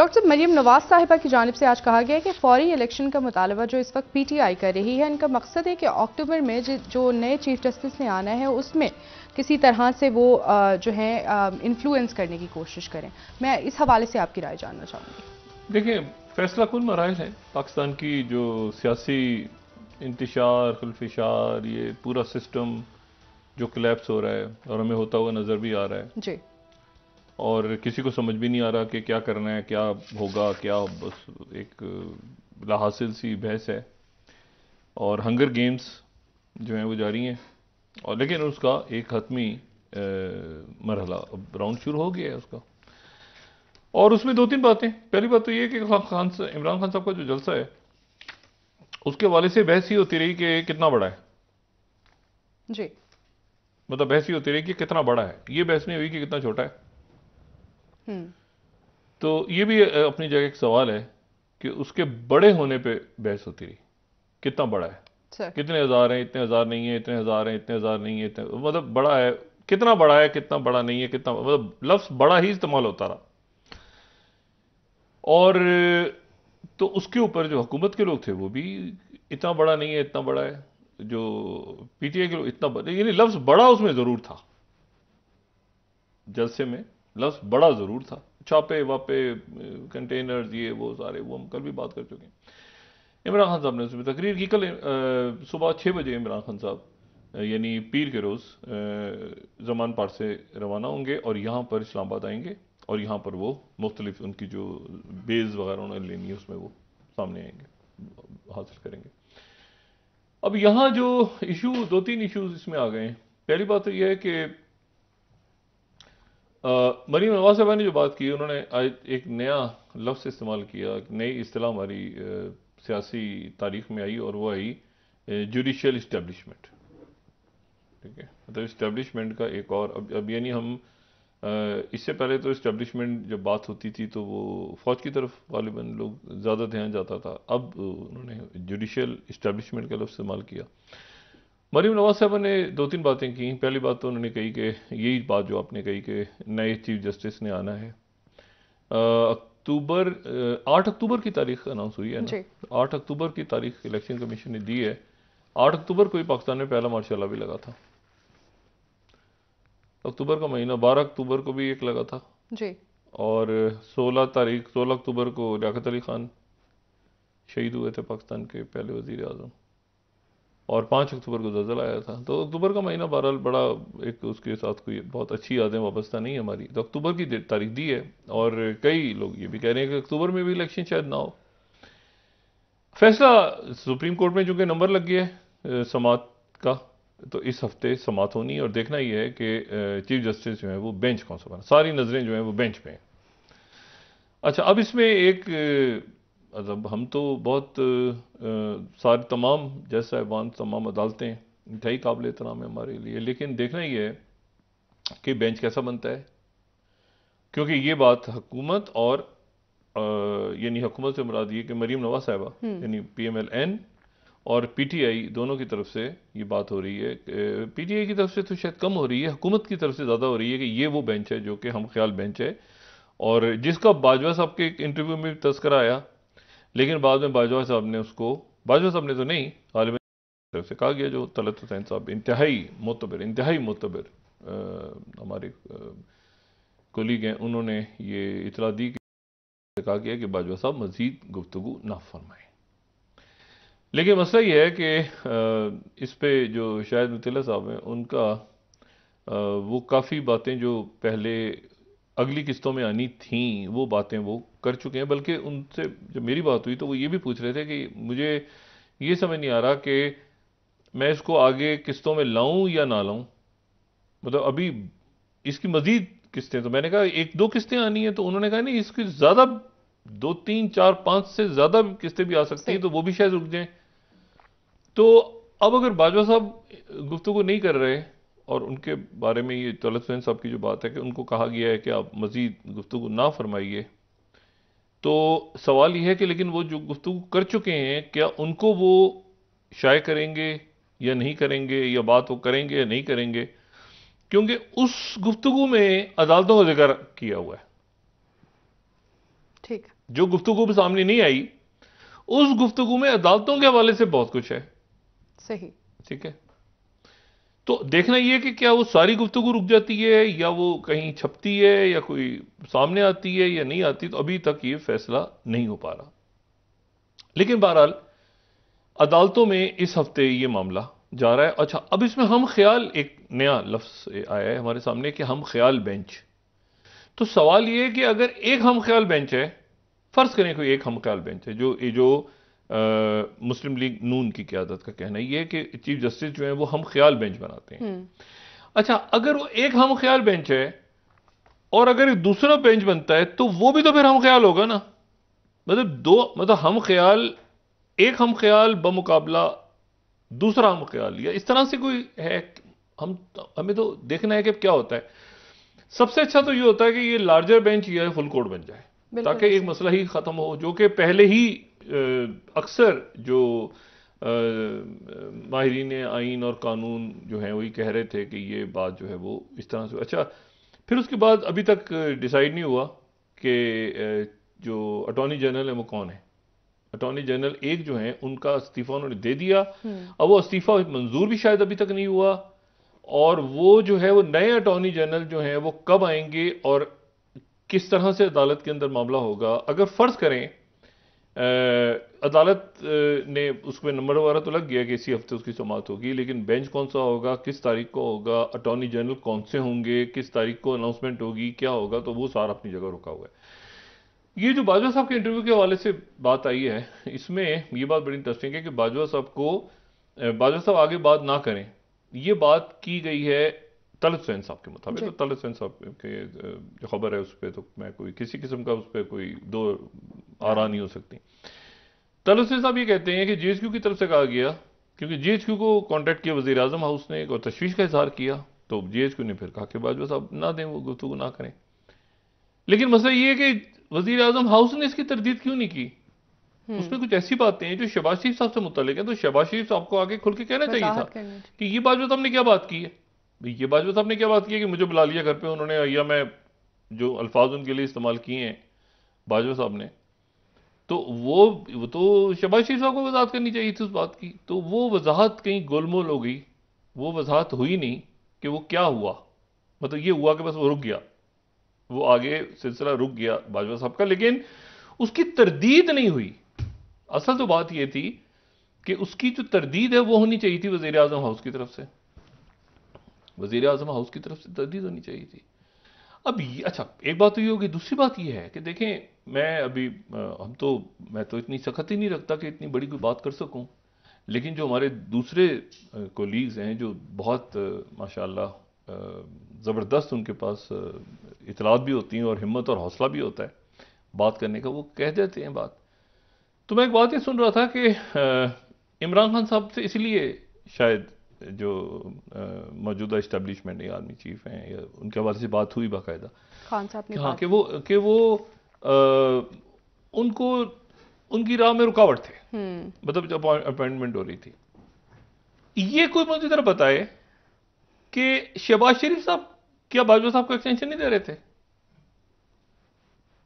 Doctor साहब मरीम नवाज साहिबा की जानब से आज कहा गया कि फौरी इलेक्शन का मुतालबा जो इस वक्त पी टी आई कर रही है इनका मकसद है कि अक्टूबर में जो नए चीफ जस्टिस ने आना है उसमें किसी तरह से वो जो है इन्फ्लुएंस करने की कोशिश करें मैं इस हवाले से आपकी राय जानना चाहूँगी देखिए फैसला कुल मराइल है पाकिस्तान की जो सियासी इंतशार खुलफिशार ये पूरा सिस्टम जो कलेप्स हो रहा है और हमें होता हुआ नज़र भी आ रहा है जी और किसी को समझ भी नहीं आ रहा कि क्या करना है क्या होगा क्या बस एक लाहासिल सी बहस है और हंगर गेम्स जो हैं वो जारी हैं और लेकिन उसका एक हतमी मरहला अब राउंड शुरू हो गया है उसका और उसमें दो तीन बातें पहली बात तो ये कि खान इमरान खान साहब का जो जलसा है उसके हवाले से बहस ही होती रही कि कितना बड़ा है जी मतलब बहस ही होती रही कि कितना बड़ा है ये बहस नहीं हुई कि कितना छोटा है हम्म। तो ये भी अपनी जगह एक सवाल है कि उसके बड़े होने पे बहस होती रही कितना बड़ा है कितने हज़ार हैं इतने हज़ार नहीं है इतने हज़ार हैं इतने हज़ार नहीं है इतने मतलब बड़ा है कितना बड़ा है कितना बड़ा नहीं है कितना मतलब लफ्स बड़ा ही इस्तेमाल होता रहा और तो उसके ऊपर जो हुकूमत के लोग थे वो भी इतना बड़ा नहीं है इतना बड़ा है जो पीटीए के लोग इतना बड़ा यानी लफ्ज़ बड़ा उसमें ज़रूर था जलसे में लफ्स बड़ा ज़रूर था छापे वापे कंटेनर्स ये वो सारे वो हम कल भी बात कर चुके हैं इमरान खान साहब ने उसमें तकरीर की कल सुबह छः बजे इमरान खान साहब यानी पीर के रोज़ जमान पार से रवाना होंगे और यहाँ पर इस्लामाबाद आएंगे और यहाँ पर वो मुख्तलिफ उनकी जो बेज वगैरह उन्होंने लेनी है उसमें वो सामने आएंगे हासिल करेंगे अब यहाँ जो इशू दो तीन इशूज़ इसमें आ गए हैं पहली बात तो यह है कि मरीम नवाज साहबा ने जो बात की उन्होंने आज एक नया लफ्स इस्तेमाल किया नई असलाह हमारी सियासी तारीख में आई और वो आई जुडिशल इस्टेब्लिशमेंट ठीक है मतलब इस्टेब्लिशमेंट का एक और अब अब यानी हम इससे पहले तो इस्टेब्लिशमेंट जब बात होती थी तो वो फ़ौज की तरफ गालिबा लोग ज़्यादा ध्यान जाता था अब उन्होंने जुडिशल इस्टेब्लिशमेंट का लफ्ज़ इस्तेमाल किया मरीम नवाज साहबा ने दो तीन बातें की पहली बात तो उन्होंने कही कि यही बात जो आपने कही कि नए चीफ जस्टिस ने आना है अक्टूबर आठ अक्टूबर की तारीख अनाउंस हुई है आठ अक्टूबर की तारीख इलेक्शन कमीशन ने दी है आठ अक्टूबर को ही पाकिस्तान में पहला मार्शाला भी लगा था अक्टूबर का महीना बारह अक्टूबर को भी एक लगा था जी और सोलह तारीख सोलह अक्टूबर को लियात अली खान शहीद हुए थे पाकिस्तान के पहले वजीर आजम और पाँच अक्टूबर को जल्जला आया था तो अक्टूबर का महीना बहरहाल बड़ा एक उसके साथ कोई बहुत अच्छी यादें वाबस्ता नहीं है हमारी तो अक्टूबर की तारीख दी है और कई लोग ये भी कह रहे हैं कि अक्टूबर में भी इलेक्शन शायद ना हो फैसला सुप्रीम कोर्ट में चूंकि नंबर लग गया है समात का तो इस हफ्ते समात होनी और देखना यह है कि चीफ जस्टिस जो है वो बेंच कौन सा बना सारी नज़रें जो हैं वो बेंच पे हैं अच्छा अब इसमें एक मतलब हम तो बहुत सारे तमाम जैसा साहिबान तमाम अदालतें इंतई काबिल इतना है हमारे लिए लेकिन देखना ये है कि बेंच कैसा बनता है क्योंकि ये बात हुकूमत और यानी हुकूमत से मुराद ये कि मरीम नवाज साहबा हम्म। यानी पी एम एल एन और पी टी आई दोनों की तरफ से ये बात हो रही है पी टी आई की तरफ से तो शायद कम हो रही है हुकूमत की तरफ से ज़्यादा हो रही है कि ये वो बेंच है जो कि हम ख्याल बेंच है और जिसका बाजवा साहब के एक इंटरव्यू में भी तस्करा आया लेकिन बाद में बाजवा साहब ने उसको बाजवा साहब ने तो नहीं गालिब से कहा गया जो तलत हुसैन साहब इंतहाई मतबर इंतहाई मतबर हमारे कोलीग हैं उन्होंने ये इतला दी कि कहा गया कि बाजवा साहब मज़ीद गुफ्तु ना फरमाए लेकिन मसला ये है कि इस पर जो शायद मुतला साहब हैं उनका वो काफ़ी बातें जो पहले अगली किस्तों में आनी थी वो बातें वो कर चुके हैं बल्कि उनसे जब मेरी बात हुई तो वो ये भी पूछ रहे थे कि मुझे ये समझ नहीं आ रहा कि मैं इसको आगे किस्तों में लाऊं या ना लाऊं मतलब अभी इसकी मज़ीद किस्तें तो मैंने कहा एक दो किस्तें आनी है तो उन्होंने कहा नहीं इसकी ज़्यादा दो तीन चार पांच से ज़्यादा किस्तें भी आ सकती हैं तो वो भी शायद रुक जाए तो अब अगर बाजवा साहब गुफ्तु नहीं कर रहे और उनके बारे में ये तलत हुसैन साहब की जो बात है कि उनको कहा गया है कि आप मज़ीद गुफ्तु ना फरमाइए तो सवाल यह है कि लेकिन वो जो गुफ्तु कर चुके हैं क्या उनको वो शाये करेंगे या नहीं करेंगे या बात वो करेंगे या नहीं करेंगे क्योंकि उस गुफ्तु में अदालतों का जिक्र किया हुआ है ठीक जो गुफ्तु भी सामने नहीं आई उस गुफ्तु में अदालतों के हवाले से बहुत कुछ है सही ठीक है तो देखना यह कि क्या वो सारी गुफ्तगु रुक जाती है या वो कहीं छपती है या कोई सामने आती है या नहीं आती तो अभी तक ये फैसला नहीं हो पा रहा लेकिन बहरहाल अदालतों में इस हफ्ते ये मामला जा रहा है अच्छा अब इसमें हम ख्याल एक नया लफ्स आया है हमारे सामने कि हम ख्याल बेंच तो सवाल यह है कि अगर एक हम ख्याल बेंच है फ़र्ज़ करें कोई एक हम ख्याल बेंच है जो जो मुस्लिम लीग नून की क्यादत का कहना यह है कि चीफ जस्टिस जो है वो हम ख्याल बेंच बनाते हैं हम्म। अच्छा अगर वो एक हम ख्याल बेंच है और अगर एक दूसरा बेंच बनता है तो वो भी तो फिर हम ख्याल होगा ना मतलब दो मतलब हम ख्याल एक हम ख्याल बमुकाबला दूसरा हम ख्याल या इस तरह से कोई है हम हमें तो देखना है कि क्या होता है सबसे अच्छा तो ये होता है कि ये लार्जर बेंच या फुल कोर्ट बन जाए ताकि ये मसला ही ख़त्म हो जो कि पहले ही अक्सर जो माहरीन आइन और कानून जो है वही कह रहे थे कि ये बात जो है वो इस तरह से अच्छा फिर उसके बाद अभी तक डिसाइड नहीं हुआ कि जो अटॉर्नी जनरल है वो कौन है अटॉर्नी जनरल एक जो है उनका इस्तीफ़ा उन्होंने दे दिया हम्म। अब वो इस्तीफ़ा मंजूर भी शायद अभी तक नहीं हुआ और वो जो है वो नए अटॉर्नी जनरल जो हैं वो कब आएंगे और किस तरह से अदालत के अंदर मामला होगा अगर फ़र्ज़ करें आ, अदालत ने उसमें नंबर वगैरह तो लग गया कि इसी हफ्ते उसकी समात होगी लेकिन बेंच कौन सा होगा किस तारीख को होगा अटॉर्नी जनरल कौन से होंगे किस तारीख को अनाउंसमेंट होगी क्या होगा तो वो सारा अपनी जगह रुका हुआ है ये जो बाजवा साहब के इंटरव्यू के हवाले से बात आई है इसमें ये बात बड़ी इंटरेस्टिंग है कि बाजवा साहब को बाजवा साहब आगे बात ना करें ये बात की गई है तलत सुन साहब के मुताबिक तो तलत सुन साहब के जो खबर है उस पर तो मैं कोई किसी किस्म का उस पर कोई दो आरा नहीं हो सकती तलत सुन साहब ये कहते हैं कि जी एच क्यू की तरफ से कहा गया क्योंकि जी एच क्यू को कॉन्टैक्ट किया वजी अजम हाउस ने और तशवीश का इजहार किया तो जी एच क्यू ने फिर कहा कि बाजवा साहब ना दें वो गुफ्तु ना करें लेकिन मसला ये है कि वजी अजम हाउस ने इसकी तरदीद क्यों नहीं की उसमें कुछ ऐसी बातें हैं जो शबाज शरीफ साहब से मुतल है तो शबाज शरीफ साहब को आगे खुल के कहना चाहिए था कि ये बाजवा साहब ने क्या बात की है ये बाजवा साहब ने क्या बात की कि मुझे बुला लिया घर पे उन्होंने या मैं जो अल्फाज उनके लिए इस्तेमाल किए हैं बाजवा साहब ने तो वो वो तो शबाज शरीफ साहब को वजाहत करनी चाहिए थी उस बात की तो वो वजाहत कहीं गोलमोल हो गई वो वजाहत हुई नहीं कि वो क्या हुआ मतलब ये हुआ कि बस वो रुक गया वो आगे सिलसिला रुक गया बाजवा साहब का लेकिन उसकी तरदीद नहीं हुई असल तो बात यह थी कि उसकी जो तरदीद है वो होनी चाहिए थी वजीर अजम हाउस की तरफ से वजीर अजम हाउस की तरफ से तरदीद तो होनी चाहिए थी अब ये अच्छा एक बात तो ये होगी दूसरी बात यह है कि देखें मैं अभी हम तो मैं तो इतनी सख्त ही नहीं रखता कि इतनी बड़ी कोई बात कर सकूं लेकिन जो हमारे दूसरे कोलीग्स हैं जो बहुत माशाल्लाह ज़बरदस्त उनके पास इतलात भी होती हैं और हिम्मत और हौसला भी होता है बात करने का वो कह देते हैं बात तो मैं एक बात ये सुन रहा था कि इमरान खान साहब से इसलिए शायद जो मौजूदा इस्टेब्लिशमेंट है आर्मी चीफ हैं या उनके हवाले से बात हुई बाकायदा खान साहब ने हाँ कि वो कि वो आ, उनको उनकी राह में रुकावट थे हम्म। मतलब जब अपॉइंटमेंट हो रही थी ये कोई मुझे तरह बताए कि शहबाज शरीफ साहब क्या बाजवा साहब को एक्सटेंशन नहीं दे रहे थे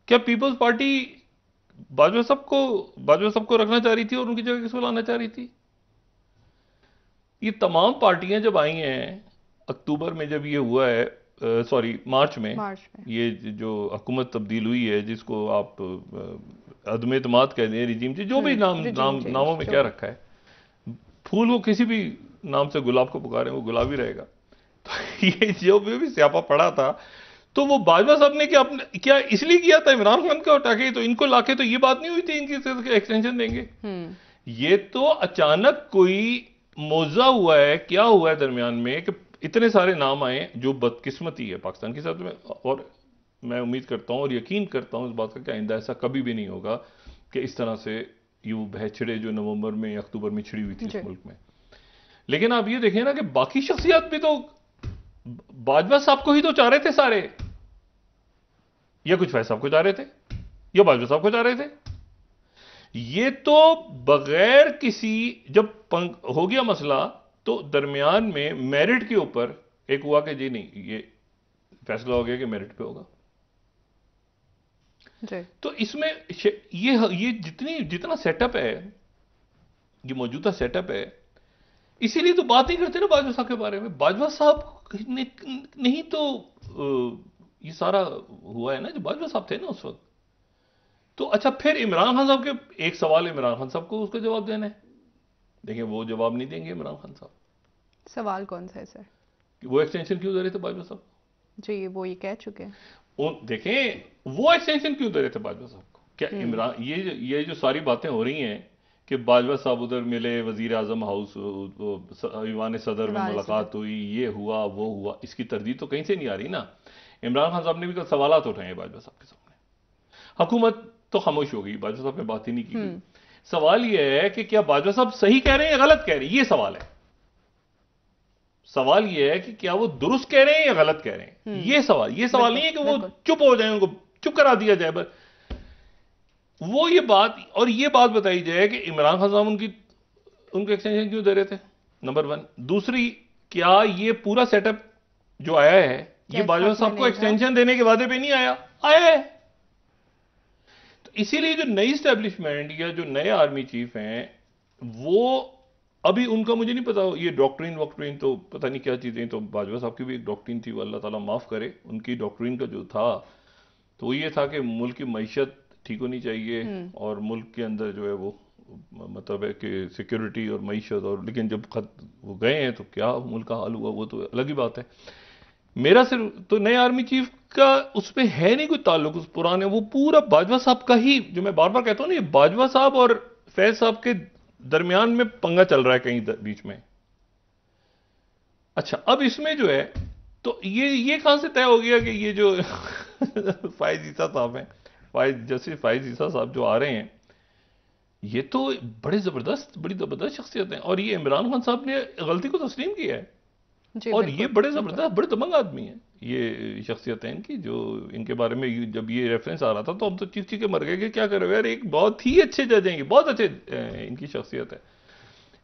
क्या पीपल्स पार्टी बाजवा साहब को बाजवा साहब को रखना चाह रही थी और उनकी जगह किसको लाना चाह रही थी ये तमाम पार्टियां जब आई हैं अक्टूबर में जब ये हुआ है सॉरी मार्च में मार्च में ये जो हुकूमत तब्दील हुई है जिसको आप अदम अतमाद कह दें रिजीम जी जो हम्म, भी नाम नाम नामों में क्या रखा है फूल वो किसी भी नाम से गुलाब को पुकारे वो गुलाब ही रहेगा तो ये जो भी स्यापा पड़ा था तो वो बाजवा साहब ने क्या क्या इसलिए किया था इमरान खान का उठा के तो इनको लाके तो ये बात नहीं हुई थी इनकी एक्सटेंशन देंगे हम्म। ये तो अचानक कोई मोजा हुआ है क्या हुआ है दरमियान में कि इतने सारे नाम आए जो बदकिस्मती है पाकिस्तान के साथ में और मैं उम्मीद करता हूँ और यकीन करता हूँ इस बात का कि आइंदा ऐसा कभी भी नहीं होगा कि इस तरह से यू बहचड़े जो नवंबर में या अक्टूबर में छिड़ी हुई थी इस मुल्क में लेकिन आप ये देखें ना कि बाकी शख्सियात भी तो बाजवा साहब को ही तो चाह रहे थे सारे या कुछ भाई साहब को चाह रहे थे या बाजवा साहब को चाह रहे थे ये तो बगैर किसी जब हो गया मसला तो दरमियान में मेरिट के ऊपर एक हुआ कि जी नहीं ये फैसला हो गया कि मेरिट पे होगा तो इसमें ये ये जितनी जितना सेटअप है ये मौजूदा सेटअप है इसीलिए तो बात ही करते ना बाजवा साहब के बारे में बाजवा साहब ने नहीं तो ये सारा हुआ है ना जो बाजवा साहब थे ना उस वक्त तो अच्छा फिर इमरान खान साहब के एक सवाल इमरान खान साहब को उसका जवाब देना है देखिए वो जवाब नहीं देंगे इमरान खान साहब सवाल कौन सा है सर वो एक्सटेंशन क्यों दे रहे थे बाजवा साहब जी वो ये कह चुके हैं देखें वो एक्सटेंशन क्यों दे रहे थे बाजवा साहब को क्या हम्म। इमरान ये ये जो सारी बातें हो रही हैं कि बाजवा साहब उधर मिले वजीर आजम हाउस ईवान सदर में मुलाकात हुई ये हुआ वो हुआ इसकी तरदीद तो कहीं से नहीं आ रही ना इमरान खान साहब ने भी कल सवाल उठाए बाजवा साहब के सामने हुकूमत तो खामोश हो गई बाजवा साहब ने बात ही नहीं की हम्म। सवाल यह है कि क्या बाजवा साहब सही कह रहे हैं या गलत कह रहे हैं ये सवाल है सवाल यह है कि क्या वो दुरुस्त कह रहे हैं या गलत कह रहे हैं हम्म। ये सवाल ये सवाल नहीं है कि वो चुप हो जाए उनको चुप करा दिया जाए पर वो ये बात और ये बात बताई जाए कि इमरान खान साहब उनकी उनको एक्सटेंशन क्यों दे रहे थे नंबर वन दूसरी क्या ये पूरा सेटअप जो आया है ये बाजवा साहब को एक्सटेंशन देने के वादे पे नहीं आया आया है इसीलिए जो नई स्टैब्लिशमेंट या जो नए आर्मी चीफ हैं वो अभी उनका मुझे नहीं पता ये डॉक्ट्रिन वॉक्ट्रीन तो पता नहीं क्या चीज़ें तो बाजवा साहब की भी एक डॉक्ट्रिन थी वो अल्लाह ताला माफ़ करे उनकी डॉक्ट्रिन का जो था तो ये था कि मुल्क की मीशत ठीक होनी चाहिए हम्म। और मुल्क के अंदर जो है वो मतलब है कि सिक्योरिटी और मीशत और लेकिन जब खत वो गए हैं तो क्या मुल्क का हाल हुआ वो तो अलग ही बात है मेरा सिर्फ तो नए आर्मी चीफ का उस पर है नहीं कोई ताल्लुक उस पुराने वो पूरा बाजवा साहब का ही जो मैं बार बार कहता हूँ ना ये बाजवा साहब और फैज साहब के दरमियान में पंगा चल रहा है कहीं बीच में अच्छा अब इसमें जो है तो ये ये कहां से तय हो गया कि ये जो फायज ईसा साहब हैं फायज जैसे फायज ईसा साहब जो आ रहे हैं ये तो बड़े ज़बरदस्त बड़ी ज़बरदस्त शख्सियत हैं और ये इमरान खान साहब ने गलती को तस्लीम किया है और ये बड़े जबरदस्त बड़े दमंग आदमी है ये शख्सियत है इनकी जो इनके बारे में जब ये रेफरेंस आ रहा था तो हम तो चीख चीख के मर गए कि क्या करो यार एक बहुत ही अच्छे जज हैं ये बहुत अच्छे इनकी शख्सियत है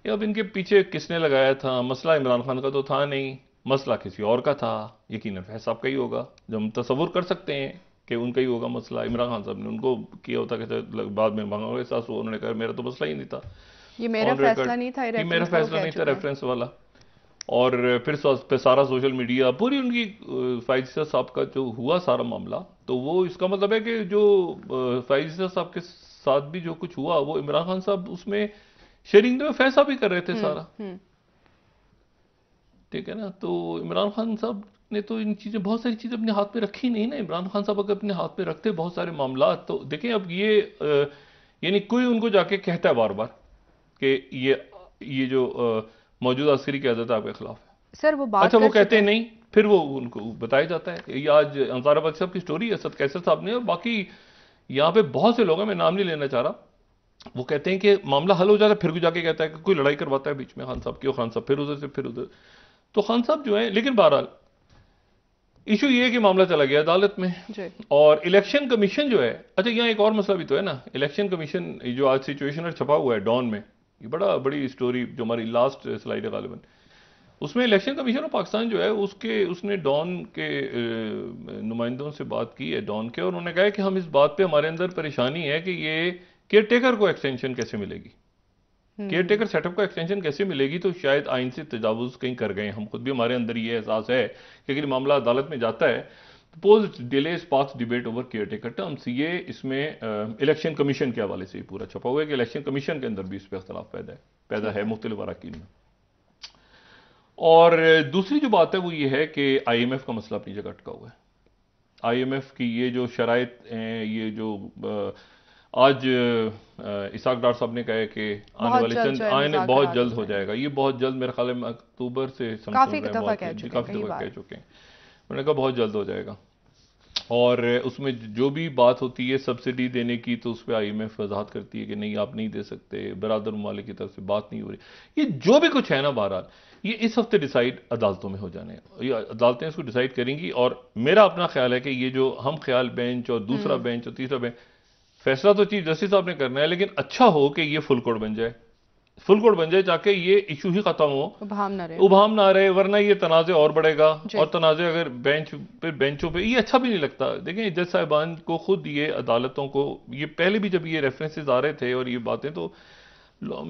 ये अब इनके पीछे किसने लगाया था मसला इमरान खान का तो था नहीं मसला किसी और का था यकीन फैज साहब का ही होगा जो हम तस्वुर कर सकते हैं कि उनका ही होगा मसला इमरान खान साहब ने उनको किया होता कहते बाद में मांगा उन्होंने कहा मेरा तो मसला ही नहीं था ये मेरा फैसला नहीं था ये मेरा तो फैसला नहीं था रेफरेंस वाला और फिर पे सारा सोशल मीडिया पूरी उनकी फाइज साहब का जो हुआ सारा मामला तो वो इसका मतलब है कि जो फाइज साहब के साथ भी जो कुछ हुआ वो इमरान खान साहब उसमें शेयरिंग में फैसला भी कर रहे थे हम्म, सारा हम्म। ठीक है ना तो इमरान खान साहब ने तो इन चीज़ें बहुत सारी चीज़ें अपने हाथ में रखी नहीं ना इमरान खान साहब अगर अपने हाथ में रखते बहुत सारे मामला तो देखें अब ये यानी कोई उनको जाके कहता है बार बार कि ये ये जो आ, मौजूदा अस्करी की आदत आपके खिलाफ है सर वो बात अच्छा वो कहते हैं नहीं फिर वो उनको बताया जाता है ये आज अंसाराबाद साहब की स्टोरी है सत कैसर साहब ने और बाकी यहाँ पे बहुत से लोग हैं मैं नाम नहीं लेना चाह रहा वो कहते हैं कि मामला हल हो जाता है फिर भी जाके कहता है कि कोई लड़ाई करवाता है बीच में खान साहब की और खान साहब फिर उधर से फिर उधर तो खान साहब जो है लेकिन बहरहाल इशू ये है कि मामला चला गया अदालत में और इलेक्शन कमीशन जो है अच्छा यहाँ एक और मसला भी तो है ना इलेक्शन कमीशन जो आज सिचुएशन छपा हुआ है डॉन में ये बड़ा बड़ी स्टोरी जो हमारी लास्ट स्लाइड है गालिबा उसमें इलेक्शन कमीशन ऑफ पाकिस्तान जो है उसके उसने डॉन के नुमाइंदों से बात की है डॉन के और उन्होंने कहा कि हम इस बात पे हमारे अंदर परेशानी है कि ये केयर टेकर को एक्सटेंशन कैसे मिलेगी केयर टेकर सेटअप को एक्सटेंशन कैसे मिलेगी तो शायद आइन से तजावुज कहीं कर गए हम खुद भी हमारे अंदर ये एहसास है कि अगर मामला अदालत में जाता है delay delays debate over over caretaker terms ये इसमें इलेक्शन कमीशन के हवाले से ही पूरा छपा हुआ है कि इलेक्शन कमीशन के अंदर भी इस पर अख्तलाफ पैदा है पैदा है मुख्तलिफ अरकान में और दूसरी जो बात है वो ये है कि आई एम एफ का मसला अपनी जगह अटका हुआ है आई एम एफ की ये जो शराइत हैं ये जो आज इसाक डार साहब ने कहा है कि आने वाले चंद आने बहुत जल्द हो जाएगा ये बहुत जल्द मेरे ख्याल में अक्टूबर से काफी दफा कह चुके हैं मैंने कहा बहुत जल्द हो जाएगा और उसमें जो भी बात होती है सब्सिडी देने की तो उस पर आई एम एफ वजाहत करती है कि नहीं आप नहीं दे सकते बरदर ममालिक की तरफ से बात नहीं हो रही ये जो भी कुछ है ना बहरहाल ये इस हफ्ते डिसाइड अदालतों में हो जाने ये अदालतें इसको डिसाइड करेंगी और मेरा अपना ख्याल है कि ये जो हम ख्याल बेंच और दूसरा बेंच हम्म। और तीसरा बेंच फैसला तो चीफ जस्टिस साहब ने करना है लेकिन अच्छा हो कि ये फुल कोर्ट बन जाए फुलकोट बन जाए ताकि ये इशू ही खत्म हो उभाम ना रहे उभाम ना रहे वरना ये तनाज़े और बढ़ेगा और तनाज़े अगर बेंच पे बेंचों पे ये अच्छा भी नहीं लगता देखें जज साहिबान को खुद ये अदालतों को ये पहले भी जब ये रेफरेंसेज आ रहे थे और ये बातें तो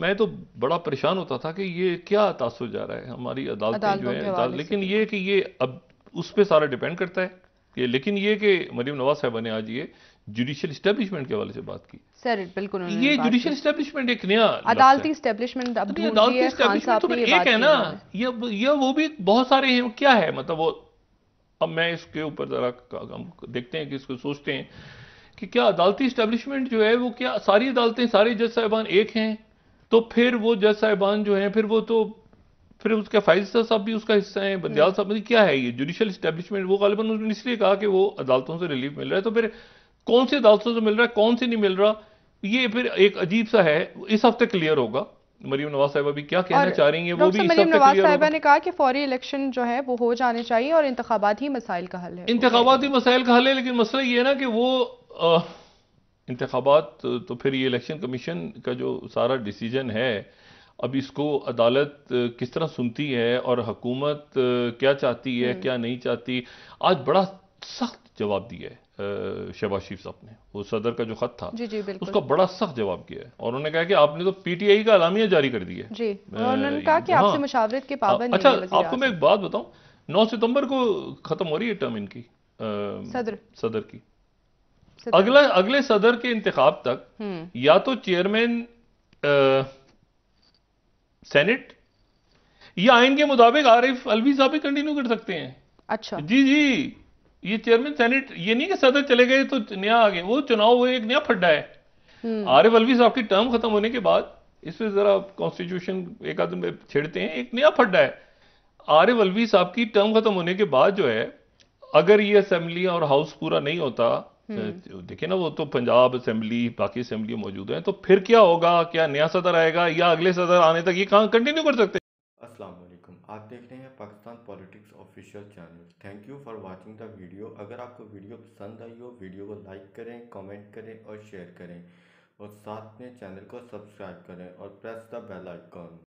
मैं तो बड़ा परेशान होता था कि ये क्या तासर जा रहा है हमारी अदालत जो है लेकिन ये कि ये अब उस पर सारा डिपेंड करता है लेकिन ये कि मरीम नवाज साहबा ने आज ये जुडिशल इस्टेब्लिशमेंट के हवाले से बात की सर बिल्कुल ये जुडिशियल स्टेब्लिशमेंट एक नया अदालती स्टेब्लिशमेंट तो अदालती स्टेब्लिशमेंट तो एक है ना ये ये वो भी बहुत सारे हैं क्या है मतलब वो अब मैं इसके ऊपर जरा हम देखते हैं कि इसको सोचते हैं कि क्या अदालती स्टेब्लिशमेंट जो है वो क्या सारी अदालतें सारे जज साहिबान एक हैं तो फिर वो जज साहिबान जो हैं फिर वो तो फिर उसका फाइजा साहब भी उसका हिस्सा है बंदयाल साहब मतलब क्या है ये जुडिशियल स्टेब्लिशमेंट वो गालिबन उसने इसलिए कहा कि वो अदालतों से रिलीफ मिल रहा है तो फिर कौन सी अदालतों से मिल रहा है कौन से नहीं मिल रहा ये फिर एक अजीब सा है इस हफ्ते क्लियर होगा मरीम नवाज साहिबा भी क्या कहना चाह रही है वो भी मरीम नवाज साहबा ने कहा कि फौरी इलेक्शन जो है वो हो जाने चाहिए और इंतबाती मसाइल का हल है इंतबाती मसाइल का हल है लेकिन मसला ये है ना कि वो इंतबात तो फिर ये इलेक्शन कमीशन का जो सारा डिसीजन है अब इसको अदालत किस तरह सुनती है और हकूमत क्या चाहती है हम्म। क्या नहीं चाहती आज बड़ा सख्त जवाब दिया है शहबाज शरीफ साहब ने वो सदर का जो खत था जी जी बिल्कुल उसका बड़ा सख्त जवाब किया है और उन्होंने कहा कि आपने तो पीटीआई का अलामिया जारी कर दिया है हाँ। के अच्छा आपको मैं एक बात बताऊं नौ सितंबर को खत्म हो रही है टर्म इनकी सदर सदर की अगला अगले सदर के इंतखब तक हम्म। या तो चेयरमैन सेनेट या आइन के मुताबिक आरिफ अलवी साहब ही कंटिन्यू कर सकते हैं अच्छा जी जी ये चेयरमैन सेनेट ये नहीं कि सदर चले गए तो नया आ गए वो चुनाव वो एक नया फड्डा है हम्म। आर एफ अलवी साहब की टर्म खत्म होने के बाद इस पर जरा कॉन्स्टिट्यूशन एक आदम छेड़ते हैं एक नया फड्डा है आर एफ अलवी साहब की टर्म खत्म होने के बाद जो है अगर ये असेंबली और हाउस पूरा नहीं होता हम्म। तो देखिए ना वो तो पंजाब असेंबली बाकी असेंबली मौजूद है तो फिर क्या होगा क्या नया सदर आएगा या अगले सदर आने तक ये कहां कंटिन्यू कर सकते आप देख रहे हैं Pakistan politics official channel thank you for watching the video अगर आपको वीडियो पसंद आई हो वीडियो को लाइक करें कमेंट करें और शेयर करें और साथ में चैनल को सब्सक्राइब करें और प्रेस द बेल आइकॉन